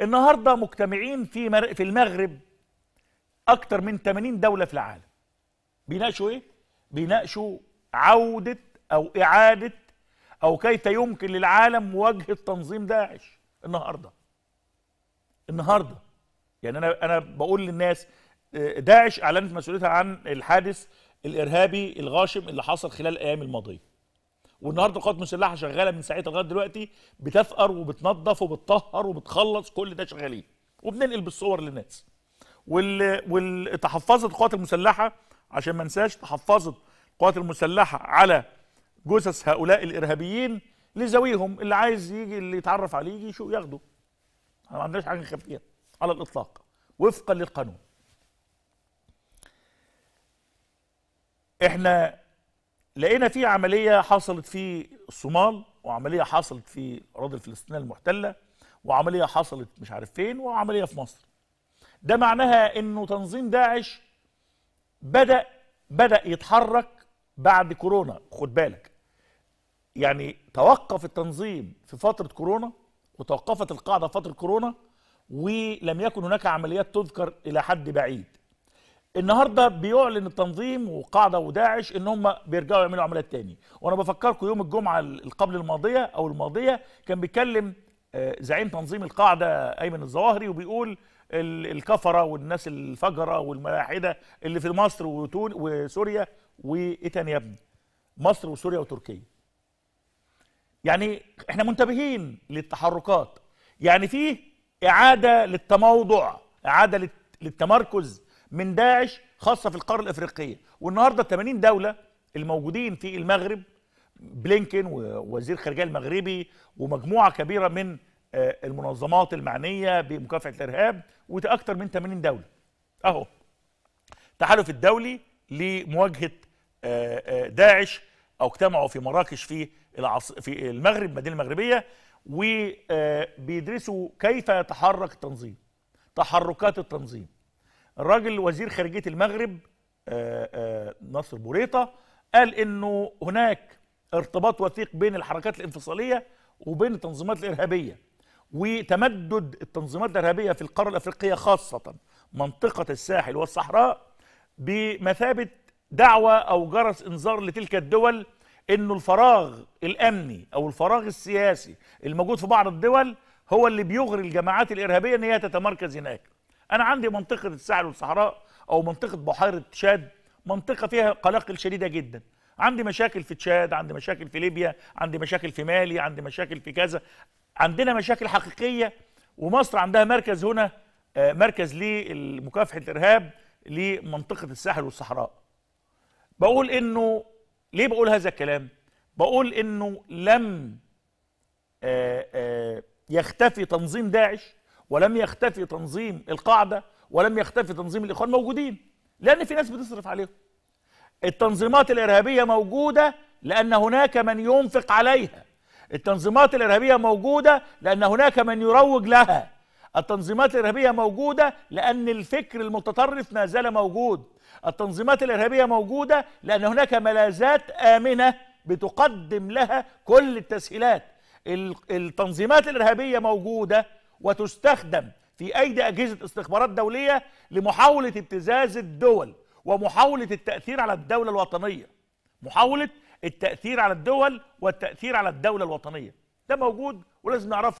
النهارده مجتمعين في في المغرب اكتر من 80 دوله في العالم بيناقشوا ايه بيناقشوا عوده او اعاده او كيف يمكن للعالم مواجهه تنظيم داعش النهارده النهارده يعني انا انا بقول للناس آه، داعش اعلنت مسؤوليتها عن الحادث الارهابي الغاشم اللي حصل خلال الايام الماضيه والنهارده القوات المسلحه شغاله من ساعتها لغايه دلوقتي بتفقر وبتنظف وبتطهر وبتخلص كل ده شغالين وبننقل بالصور للناس وال... تحفظت القوات المسلحه عشان ما انساش تحفظت القوات المسلحه على جثث هؤلاء الارهابيين لذويهم اللي عايز يجي اللي يتعرف عليه يجي يشوف ياخده احنا ما عندناش حاجه نخاف فيها على الاطلاق وفقا للقانون احنا لقينا في عملية حصلت في الصومال وعملية حصلت في أراضي الفلسطينية المحتلة وعملية حصلت مش عارف فين وعملية في مصر ده معناها انه تنظيم داعش بدأ بدأ يتحرك بعد كورونا خد بالك يعني توقف التنظيم في فترة كورونا وتوقفت القاعدة في فترة كورونا ولم يكن هناك عمليات تذكر إلى حد بعيد النهارده بيعلن التنظيم وقاعده وداعش ان هم بيرجعوا يعملوا عمليات تاني وانا بفكركم يوم الجمعه قبل الماضيه او الماضيه كان بيتكلم آه، زعيم تنظيم القاعده ايمن الظواهري وبيقول الكفره والناس الفجره والملاحده اللي في مصر وسوريا وايه تاني يا ابني مصر وسوريا وتركيا يعني احنا منتبهين للتحركات يعني في اعاده للتموضع اعاده للتمركز من داعش خاصه في القاره الافريقيه والنهارده 80 دوله الموجودين في المغرب بلينكن ووزير خارجية المغربي ومجموعه كبيره من آه، المنظمات المعنيه بمكافحه الارهاب واكثر من 80 دوله اهو التحالف الدولي لمواجهه آه، آه، داعش او اجتمعوا في مراكش في في المغرب المدينه المغربيه وبيدرسوا كيف يتحرك التنظيم تحركات التنظيم الراجل وزير خارجيه المغرب آه، آه، ناصر بوريطه قال انه هناك ارتباط وثيق بين الحركات الانفصاليه وبين التنظيمات الارهابيه وتمدد التنظيمات الارهابيه في القاره الافريقيه خاصه منطقه الساحل والصحراء بمثابه دعوه او جرس انذار لتلك الدول انه الفراغ الامني او الفراغ السياسي الموجود في بعض الدول هو اللي بيغري الجماعات الارهابيه ان هي تتمركز هناك انا عندي منطقه الساحل والصحراء او منطقه بحيره تشاد منطقه فيها قلاقل شديده جدا عندي مشاكل في تشاد عندي مشاكل في ليبيا عندي مشاكل في مالي عندي مشاكل في كذا عندنا مشاكل حقيقيه ومصر عندها مركز هنا آه، مركز لمكافحه الارهاب لمنطقه الساحل والصحراء بقول انه ليه بقول هذا الكلام بقول انه لم آه، آه، يختفي تنظيم داعش ولم يختفي تنظيم القاعدة ولم يختفي تنظيم الإخوان موجودين لأن في ناس بتصرف عليهم التنظيمات الإرهابية موجودة لأن هناك من ينفق عليها التنظيمات الإرهابية موجودة لأن هناك من يروج لها التنظيمات الإرهابية موجودة لأن الفكر المتطرف ما زال موجود التنظيمات الإرهابية موجودة لأن هناك ملاذات آمنة بتقدم لها كل التسهيلات التنظيمات الإرهابية موجودة وتستخدم في أيدي أجهزة استخبارات دولية لمحاولة ابتزاز الدول ومحاولة التأثير على الدولة الوطنية محاولة التأثير على الدول والتأثير على الدولة الوطنية ده موجود ولازم نعرفه